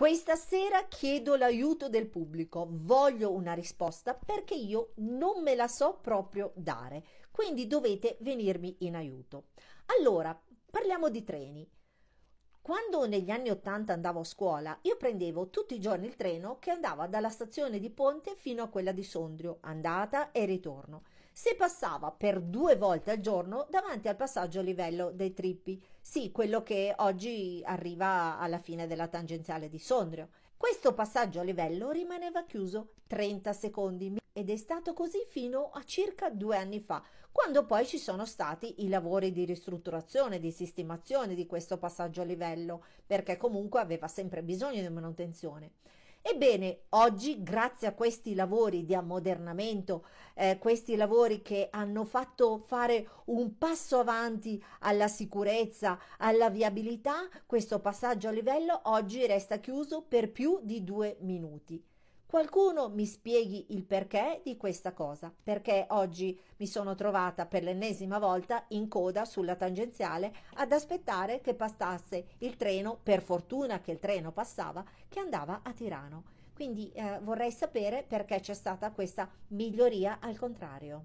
Questa sera chiedo l'aiuto del pubblico, voglio una risposta perché io non me la so proprio dare, quindi dovete venirmi in aiuto. Allora, parliamo di treni. Quando negli anni 80 andavo a scuola, io prendevo tutti i giorni il treno che andava dalla stazione di Ponte fino a quella di Sondrio, andata e ritorno se passava per due volte al giorno davanti al passaggio a livello dei Trippi, sì, quello che oggi arriva alla fine della tangenziale di Sondrio. Questo passaggio a livello rimaneva chiuso 30 secondi ed è stato così fino a circa due anni fa, quando poi ci sono stati i lavori di ristrutturazione, di sistemazione di questo passaggio a livello, perché comunque aveva sempre bisogno di manutenzione. Ebbene, oggi, grazie a questi lavori di ammodernamento, eh, questi lavori che hanno fatto fare un passo avanti alla sicurezza, alla viabilità, questo passaggio a livello oggi resta chiuso per più di due minuti. Qualcuno mi spieghi il perché di questa cosa, perché oggi mi sono trovata per l'ennesima volta in coda sulla tangenziale ad aspettare che passasse il treno, per fortuna che il treno passava, che andava a Tirano. Quindi eh, vorrei sapere perché c'è stata questa miglioria al contrario.